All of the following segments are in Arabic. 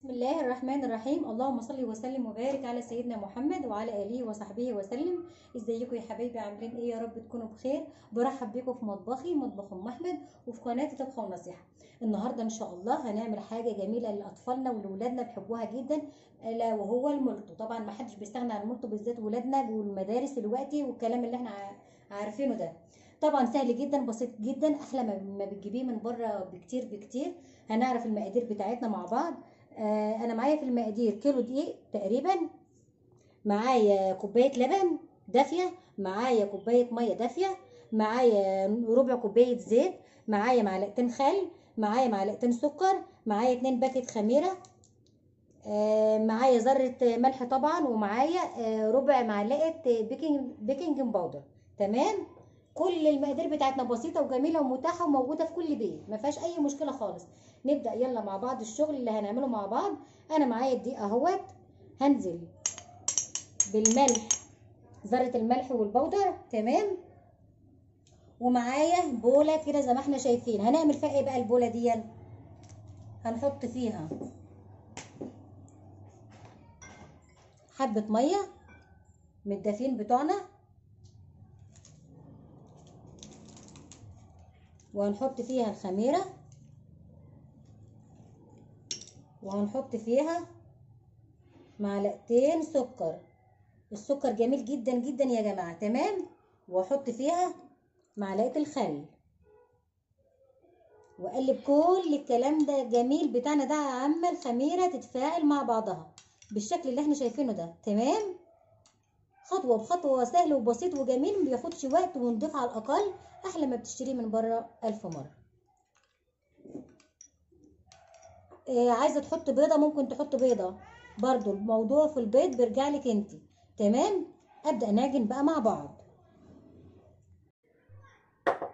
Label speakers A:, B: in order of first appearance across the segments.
A: بسم الله الرحمن الرحيم اللهم صل وسلم وبارك على سيدنا محمد وعلى اله وصحبه وسلم ازيكم يا حبايبي عاملين ايه يا رب تكونوا بخير برحب بيكم في مطبخي مطبخ ام احمد وفي قناه طبخ ونصيحه النهارده ان شاء الله هنعمل حاجه جميله لاطفالنا ولولادنا بيحبوها جدا الا وهو الملطو طبعا ما حدش بيستغنى عن الملطو بالذات ولادنا والمدارس دلوقتي والكلام اللي احنا عارفينه ده طبعا سهل جدا بسيط جدا احلى ما بتجيبيه من بره بكتير بكتير هنعرف المقادير بتاعتنا مع بعض آه انا معايا في المقادير كيلو دقيق تقريبا معايا كوبايه لبن دافيه معايا كوبايه ميه دافيه معايا ربع كوبايه زيت معايا معلقتين خل معايا معلقتين سكر معايا اتنين باكت خميره آه معايا ذره ملح طبعا ومعايا آه ربع معلقه بيكنج بيكنج باودر تمام كل المقادير بتاعتنا بسيطه وجميله ومتاحه وموجوده في كل بيت ما فيهاش اي مشكله خالص نبدا يلا مع بعض الشغل اللي هنعمله مع بعض انا معايا الدقيق اهوت هنزل بالملح ذره الملح والبودر تمام ومعايا بوله كده زي ما احنا شايفين هنعمل فيها ايه بقى البوله دي هنحط فيها حبه ميه من الدافين بتوعنا وهنحط فيها الخميره وهنحط فيها معلقتين سكر السكر جميل جدا جدا يا جماعة تمام واحط فيها معلقة الخل واقلب كل الكلام ده الجميل بتاعنا ده يا عم الخميرة تتفاعل مع بعضها بالشكل اللي احنا شايفينه ده تمام خطوة بخطوة سهل وبسيط وجميل مبياخدش وقت ونضيف على الأقل أحلى ما بتشتريه من بره ألف مرة آه، عايزه تحط بيضه ممكن تحط بيضه برضو الموضوع في البيض بيرجع لك انت تمام ابدا نعجن بقى مع بعض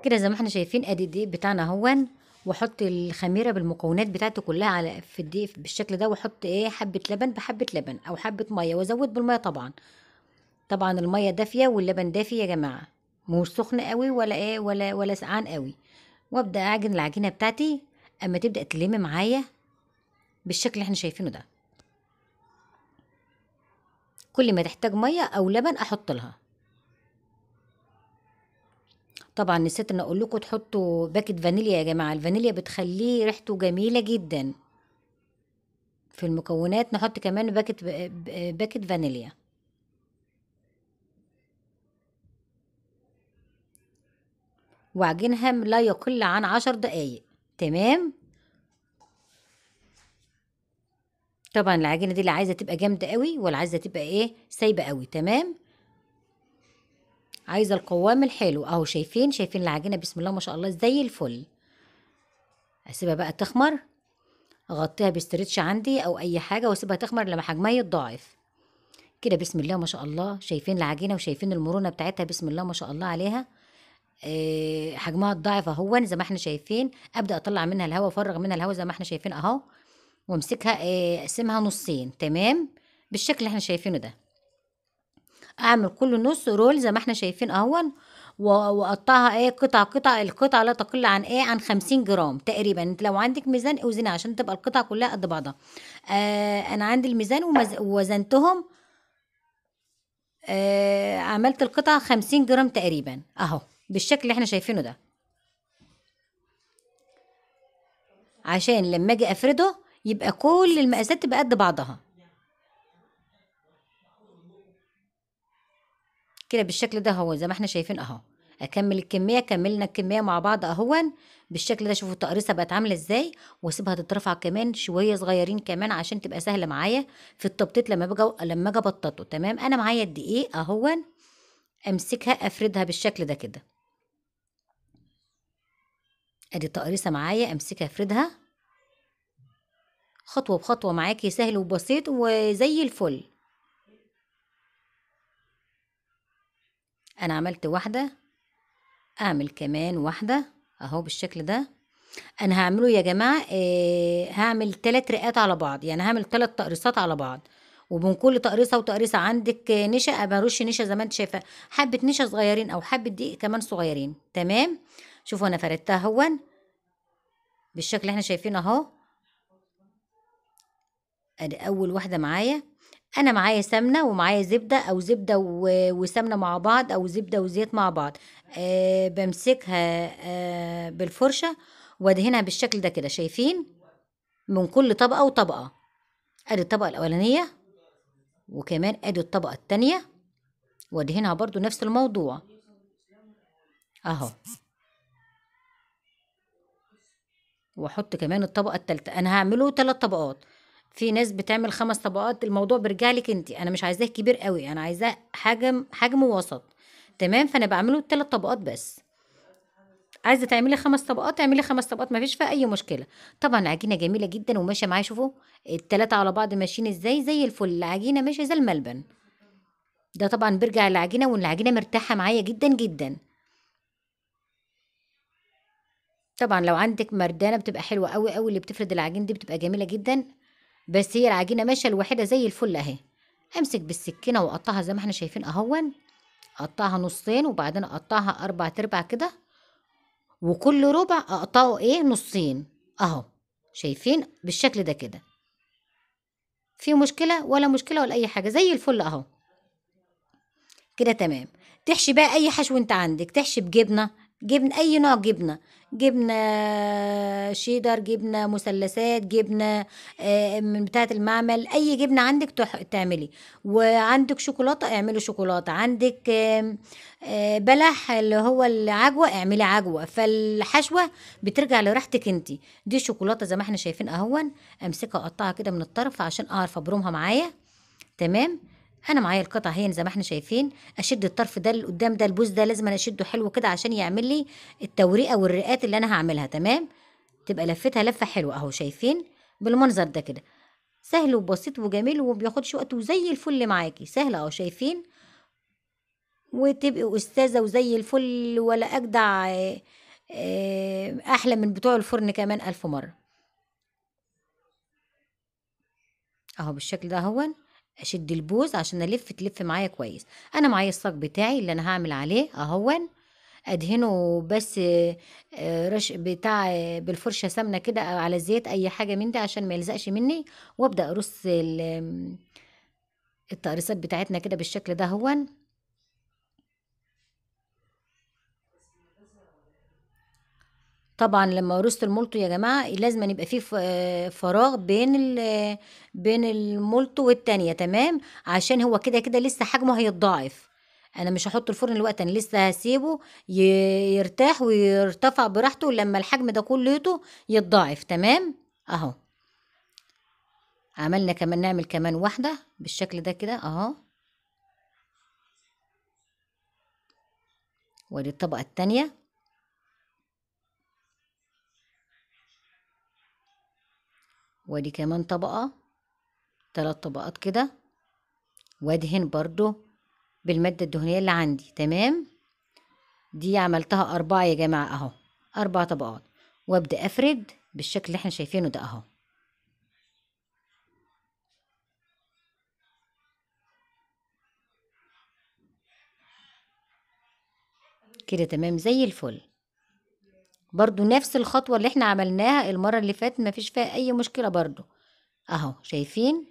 A: كده زي ما احنا شايفين ادي الدقيق بتاعنا هون واحط الخميره بالمكونات بتاعته كلها على في الدقيق بالشكل ده واحط ايه حبه لبن بحبه لبن او حبه ميه وازود بالميه طبعا طبعا الميه دافيه واللبن دافي يا جماعه مش سخن قوي ولا ايه ولا ولا سقعان قوي وابدا اعجن العجينه بتاعتي اما تبدا تلم معايا بالشكل اللي احنا شايفينه ده كل ما تحتاج ميه او لبن احط لها طبعا نسيت ان اقول لكم تحطوا باكت فانيليا يا جماعه الفانيليا بتخليه ريحته جميله جدا في المكونات نحط كمان باكت باكت فانيليا وعجنها لا يقل عن عشر دقايق تمام طبعا العجينه دي لا عايزه تبقى جامده قوي ولا عايزه تبقى ايه سايبه قوي تمام عايزه القوام الحلو اهو شايفين شايفين العجينه بسم الله ما شاء الله زي الفل اسيبها بقى تخمر اغطيها بستريتش عندي او اي حاجه واسيبها تخمر لما حجمها يتضاعف كده بسم الله ما شاء الله شايفين العجينه وشايفين المرونه بتاعتها بسم الله ما شاء الله عليها آه، حجمها اتضاعف اهو زي ما احنا شايفين ابدا اطلع منها الهواء افرغ منها الهواء زي ما احنا شايفين اهو وامسكها آه، اقسمها نصين تمام بالشكل اللي احنا شايفينه ده اعمل كل نص رول زي ما احنا شايفين اهون واقطعها ايه قطع قطع القطع لا تقل عن ايه عن 50 جرام تقريبا انت لو عندك ميزان اوزنها عشان تبقى القطع كلها قد بعضها آه انا عندي الميزان ووزنتهم آه عملت القطعه 50 جرام تقريبا اهو بالشكل اللي احنا شايفينه ده عشان لما اجي افرده يبقى كل المقاسات تبقى قد بعضها كده بالشكل ده هو زي ما احنا شايفين اهو اكمل الكميه كملنا الكميه مع بعض اهون بالشكل ده شوفوا التقريصه بقت عامله ازاي واسيبها تترفع كمان شويه صغيرين كمان عشان تبقى سهله معايا في التبطيط لما بجو... لما اجي ابططه تمام انا معايا قد ايه اهون امسكها افردها بالشكل ده كده ادي التقريصه معايا امسكها افردها خطوة بخطوة معاكي سهل وبسيط وزي الفل أنا عملت واحدة أعمل كمان واحدة أهو بالشكل ده أنا هعمله يا جماعة آه هعمل تلات رقات على بعض يعني هعمل تلات تقريصات على بعض وبين كل تقريصه وتقريصه عندك نشا رش نشا زي ما انت شايفه حبه نشا صغيرين او حبه دقيق كمان صغيرين تمام شوفوا انا فردتها هون بالشكل اللي احنا شايفينه اهو ادي اول واحده معايا انا معايا سمنه ومعايا زبده او زبده و- وسمنه مع بعض او زبده وزيت مع بعض أه بمسكها أه بالفرشه وادهنها بالشكل ده كده شايفين من كل طبقه وطبقه ادي الطبقه الاولانيه وكمان ادي الطبقه التانية وادهنها برضو نفس الموضوع اهو واحط كمان الطبقه التالتة انا هعمله تلات طبقات في ناس بتعمل خمس طبقات الموضوع بيرجع لك انت انا مش عايزاه كبير قوي انا عايزاه حجم حجمه وسط تمام فانا بعمله ثلاث طبقات بس عايزه تعملي خمس طبقات اعملي خمس طبقات مفيش فيها اي مشكله طبعا عجينه جميله جدا وماشيه معايا شوفوا التلاته على بعض ماشيين ازاي زي الفل العجينه ماشيه زي الملبن ده طبعا بيرجع للعجينه والعجينه مرتاحه معايا جدا جدا طبعا لو عندك مردانه بتبقى حلوه قوي قوي اللي بتفرد العجين دي بتبقى جميله جدا بس هي العجينة ماشية الوحيده زي الفل أهي أمسك بالسكينة وأقطعها زي ما احنا شايفين أهون أقطعها نصين وبعدين أقطعها أربع تربع كده وكل ربع أقطعه إيه نصين أهو شايفين بالشكل ده كده في مشكلة ولا مشكلة ولا أي حاجة زي الفل أهو كده تمام تحشي بقى أي حشو أنت عندك تحشي بجبنة جبن اي نوع جبنه جبنه آه، شيدر جبنه مثلثات جبنه آه، من بتاعه المعمل اي جبنه عندك تعملي وعندك شوكولاته اعملي شوكولاته عندك آه، بلح اللي هو العجوه اعملي عجوه فالحشوه بترجع لراحتك انت دي الشوكولاته زي ما احنا شايفين اهون امسكها اقطعها كده من الطرف عشان اعرف ابرمها معايا تمام انا معايا القطع هي زي ما احنا شايفين اشد الطرف ده اللي قدام ده البوز ده لازم انا اشده حلو كده عشان يعمل لي التوريقه والرئات اللي انا هعملها تمام تبقى لفتها لفه حلوه اهو شايفين بالمنظر ده كده سهل وبسيط وجميل ومبياخدش وقت وزي الفل معاكي سهل اهو شايفين وتبقي استاذه وزي الفل ولا اجدع آه، احلى من بتوع الفرن كمان الف مره اهو بالشكل ده هون اشد البوز عشان الف تلف معايا كويس انا معايا الصاج بتاعي اللي انا هعمل عليه اهون ادهنه بس آه، رش بتاع آه، بالفرشه سمنه كده او على زيت اي حاجه من ده عشان ما يلزقش مني وابدا ارص التقريصات بتاعتنا كده بالشكل ده هون طبعا لما روست المولتو يا جماعه لازم يبقى فيه فراغ بين بين المولتو والتانية تمام عشان هو كده كده لسه حجمه هيتضاعف انا مش هحط الفرن الوقت انا لسه هسيبه يرتاح ويرتفع براحته لما الحجم ده كليته يتضاعف تمام اهو عملنا كمان نعمل كمان واحده بالشكل ده كده اهو وادي الطبقه التانيه وادي كمان طبقة تلات طبقات كده وادهن برضو بالمادة الدهنية اللي عندي تمام دي عملتها أربعة يا جماعة أهو أربع طبقات وأبدأ أفرد بالشكل اللي احنا شايفينه ده أهو كده تمام زي الفل برضو نفس الخطوة اللي احنا عملناها المرة اللي فاتت مفيش فيها أي مشكلة برضو أهو شايفين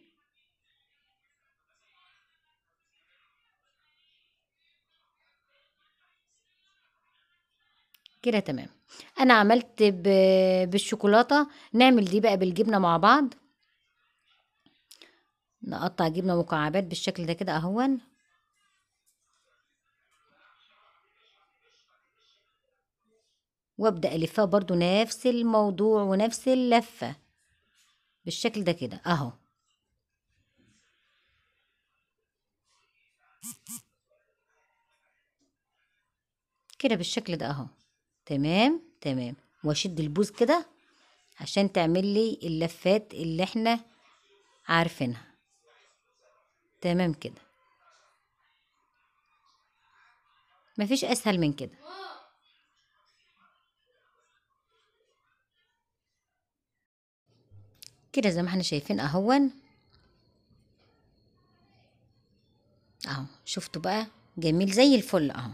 A: كده تمام انا عملت بالشوكولاته نعمل دي بقى بالجبنه مع بعض نقطع جبنه مكعبات بالشكل ده كده اهون وابدأ ألفها برضو نفس الموضوع ونفس اللفة بالشكل ده كده اهو كده بالشكل ده اهو تمام تمام واشد البوز كده عشان تعمل لي اللفات اللي احنا عارفينها تمام كده مفيش اسهل من كده كده زي ما احنا شايفين اهون اهو شفتوا بقى جميل زي الفل اهو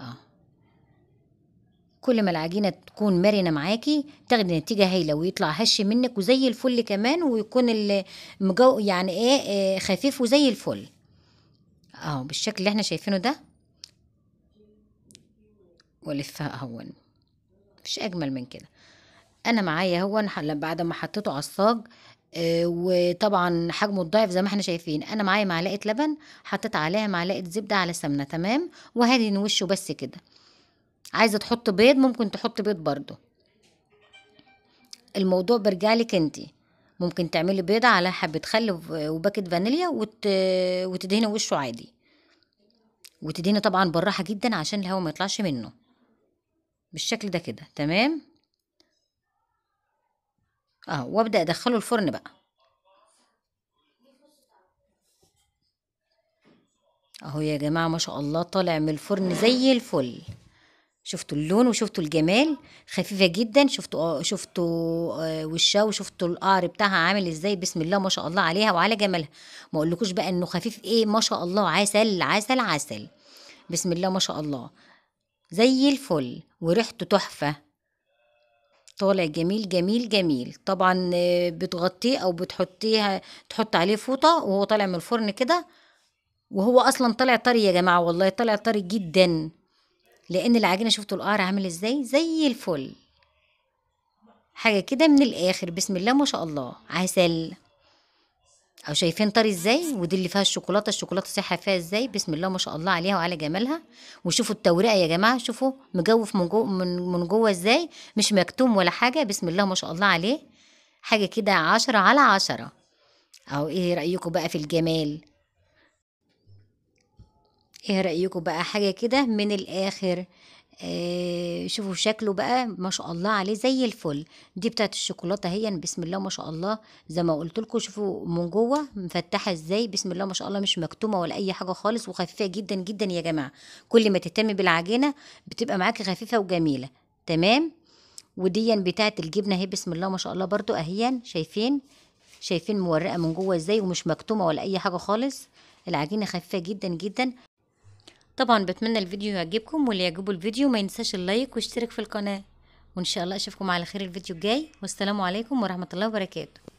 A: اهو كل ما العجينه تكون مرنه معاكي تاخدي نتيجه هايله ويطلع هش منك وزي الفل كمان ويكون المجو يعني ايه آه، خفيف وزي الفل اهو بالشكل اللي احنا شايفينه ده والفها اهون مفيش اجمل من كده أنا معايا هو بعد ما حطيته على الصاج آه، وطبعًا حجمه الضعف زي ما إحنا شايفين، أنا معايا معلقة لبن حطيت عليها معلقة زبدة على سمنة تمام، وهادهن وشه بس كده. عايزة تحط بيض ممكن تحط بيض برضو الموضوع بيرجع لِك أنتِ، ممكن تعملي بيضة على حبة خل وباكت فانيليا وت وتدهني وشه عادي. وتدهني طبعًا بالراحة جدًا عشان الهوا ما يطلعش منه. بالشكل ده كده، تمام؟ اهو وابدأ ادخله الفرن بقى اهو يا جماعة ما شاء الله طالع من الفرن زي الفل شفتوا اللون وشفتوا الجمال خفيفة جدا شفتوا آه، شفتوا آه، وشها وشفتوا القعر بتاعها عامل ازاي بسم الله ما شاء الله عليها وعلى جمالها ما اقولكوش بقى انه خفيف ايه ما شاء الله عسل عسل عسل بسم الله ما شاء الله زي الفل وريحته تحفة طالع جميل جميل جميل طبعا آه، بتغطيه او بتحطيها تحط عليه فوطه وهو طالع من الفرن كده وهو اصلا طالع طري يا جماعه والله طالع طري جدا لان العجينه شفتوا القعر عامل ازاي زي الفل حاجه كده من الاخر بسم الله ما شاء الله عسل او شايفين طري ازاي ودي اللي فيها الشوكولاته الشوكولاته صحه فيها ازاي بسم الله ما شاء الله عليها وعلى جمالها وشوفوا التوريقه يا جماعه شوفوا مجوف من جوه من, من جوه ازاي مش مكتوم ولا حاجه بسم الله ما شاء الله عليه حاجه كده عشرة على عشرة او ايه رايكم بقى في الجمال ايه رايكم بقى حاجه كده من الاخر آه، شوفوا شكله بقى ما شاء الله عليه زي الفل دي بتاعت الشوكولاته هي يعني بسم الله ما شاء الله زي ما قلت لكم شوفوا من جوه مفتحه ازاي بسم الله ما شاء الله مش مكتومه ولا اي حاجه خالص وخفيفه جدا جدا يا جماعه كل ما تهتمي بالعجينه بتبقى معاكي خفيفه وجميله تمام وديا بتاعت الجبنه اهي بسم الله ما شاء الله برده اهي شايفين شايفين مورقه من جوه ازاي ومش مكتومه ولا اي حاجه خالص العجينه خفيفه جدا جدا طبعا بتمنى الفيديو يعجبكم واللي يعجبه الفيديو ما ينساش اللايك واشترك في القناة وان شاء الله اشوفكم على خير الفيديو الجاي والسلام عليكم ورحمة الله وبركاته